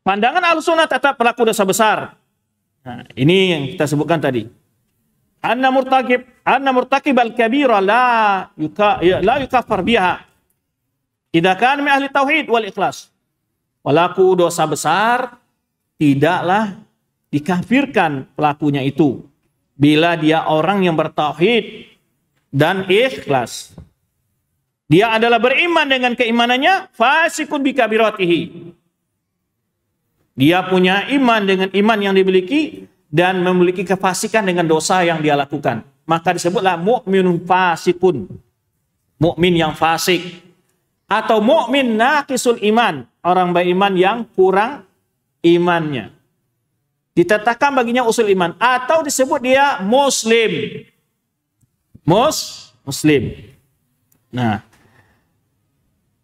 Pandangan al-sunnah tetap pelaku dosa besar. Nah, ini yang kita sebutkan tadi. Anna murtakib, anna murtakib al-kabira la, yuka, ya, la yukafar biha. Idza kan min ahli tauhid wal ikhlas. Pelaku dosa besar tidaklah dikafirkan pelakunya itu bila dia orang yang bertauhid dan ikhlas. Dia adalah beriman dengan keimanannya fasikun bikabiratihi. Dia punya iman dengan iman yang dimiliki dan memiliki kefasikan dengan dosa yang dia lakukan. Maka disebutlah fasik pun, Mukmin yang fasik atau mukmin naqisul iman, orang beriman yang kurang imannya. Ditetapkan baginya usul iman atau disebut dia muslim. Mus muslim. Nah,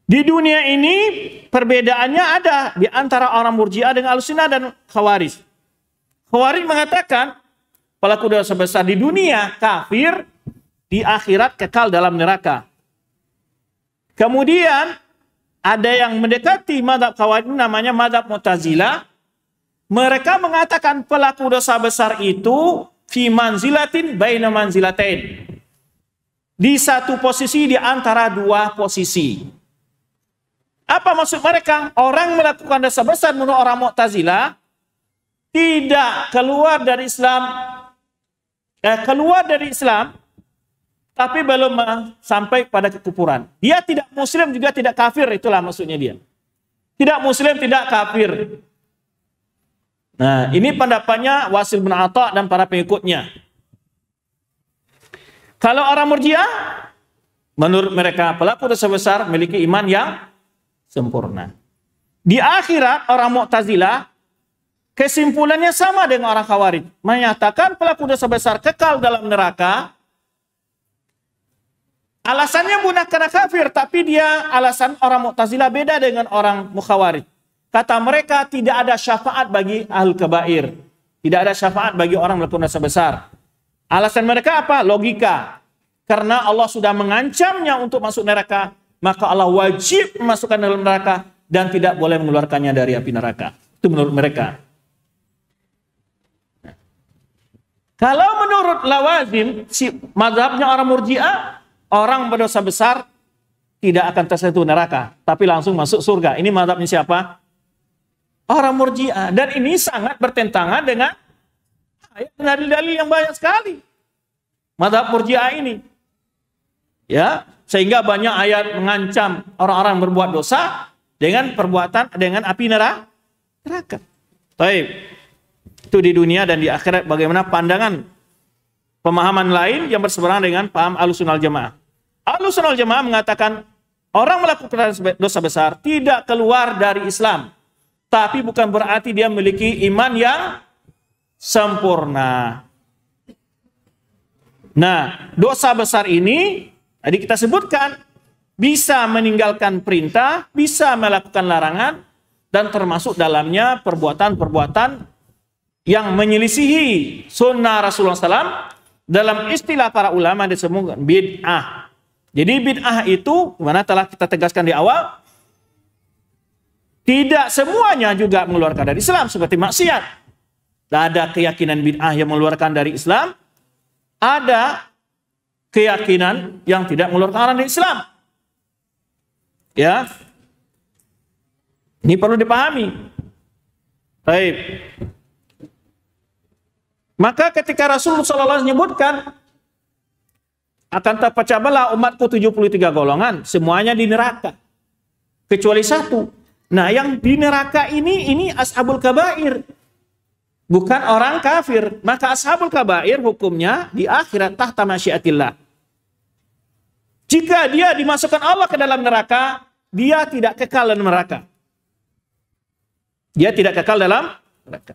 di dunia ini perbedaannya ada di antara orang murjiah dengan alusina dan khawarij. Khawarij mengatakan pelaku dosa besar di dunia kafir, di akhirat kekal dalam neraka. Kemudian ada yang mendekati madhab khawarij namanya madhab mutazila. Mereka mengatakan pelaku dosa besar itu fi manzilatin baina manzilatain. Di satu posisi di antara dua posisi. Apa maksud mereka? Orang melakukan dosa besar menurut orang Mu'tazila tidak keluar dari Islam eh, keluar dari Islam tapi belum sampai pada kekupuran. Dia tidak muslim juga tidak kafir itulah maksudnya dia. Tidak muslim tidak kafir. Nah, ini pendapatnya Wasil bin Atta dan para pengikutnya. Kalau orang Murji'ah menurut mereka pelaku dosa besar memiliki iman yang sempurna. Di akhirat orang Mu'tazilah kesimpulannya sama dengan orang Khawarij. Menyatakan pelaku dosa besar kekal dalam neraka. Alasannya bukan karena kafir, tapi dia alasan orang Mu'tazilah beda dengan orang Mukhawarij. Kata mereka tidak ada syafaat bagi ahl kebair. Tidak ada syafaat bagi orang melakukan dosa besar. Alasan mereka apa? Logika. Karena Allah sudah mengancamnya untuk masuk neraka maka Allah wajib memasukkan dalam neraka dan tidak boleh mengeluarkannya dari api neraka. Itu menurut mereka. Kalau menurut lawazim, si mazhabnya orang murjiah, orang berdosa besar tidak akan tersentuh neraka, tapi langsung masuk surga. Ini madhabnya siapa? Orang murjiah. Dan ini sangat bertentangan dengan ayat dalil-dalil yang banyak sekali. Madhab murjiah ini. Ya, sehingga banyak ayat mengancam orang-orang berbuat dosa dengan perbuatan dengan api neraka. Baik. Itu di dunia dan di akhirat bagaimana pandangan pemahaman lain yang berseberangan dengan paham alusunal jamaah. Alusunal jamaah mengatakan orang melakukan dosa besar tidak keluar dari Islam. Tapi bukan berarti dia memiliki iman yang sempurna. Nah, dosa besar ini jadi kita sebutkan, bisa meninggalkan perintah, bisa melakukan larangan, dan termasuk dalamnya perbuatan-perbuatan yang menyelisihi sunnah Rasulullah SAW dalam istilah para ulama disebutkan bid'ah. Jadi bid'ah itu, mana telah kita tegaskan di awal, tidak semuanya juga mengeluarkan dari Islam seperti maksiat. Tidak Ada keyakinan bid'ah yang mengeluarkan dari Islam, ada keyakinan yang tidak mengeluarkan orang dari Islam. Ya. Ini perlu dipahami. Baik. Maka ketika Rasulullah SAW menyebutkan akan terpecah belah umatku 73 golongan, semuanya di neraka. Kecuali satu. Nah, yang di neraka ini ini ashabul kabair, bukan orang kafir. Maka ashabul kabair hukumnya di akhirat tahta masyiatillah. Jika dia dimasukkan Allah ke dalam neraka, dia tidak kekal dalam neraka. Dia tidak kekal dalam neraka.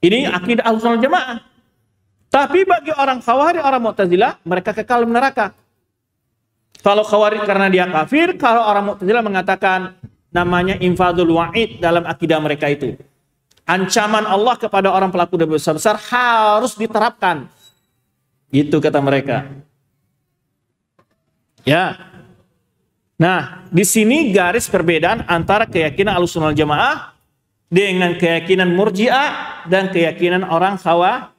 Ini akidah al jemaah. Tapi bagi orang khawari, orang mu'tazilah, mereka kekal dalam neraka. Kalau khawari karena dia kafir, kalau orang mu'tazilah mengatakan namanya infadul wa'id dalam akidah mereka itu. Ancaman Allah kepada orang pelaku dosa besar harus diterapkan. Gitu kata mereka. Ya. Nah, di sini garis perbedaan antara keyakinan Ahlussunnah Jamaah dengan keyakinan Murji'ah dan keyakinan orang Khawa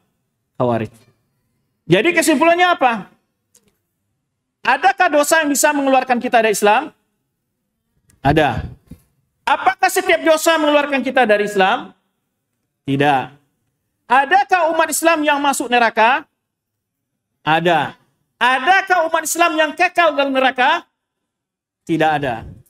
Khawarij. Jadi kesimpulannya apa? Adakah dosa yang bisa mengeluarkan kita dari Islam? Ada. Apakah setiap dosa mengeluarkan kita dari Islam? Tidak. Adakah umat Islam yang masuk neraka? Ada. Adakah umat Islam yang kekal dalam neraka? Tidak ada.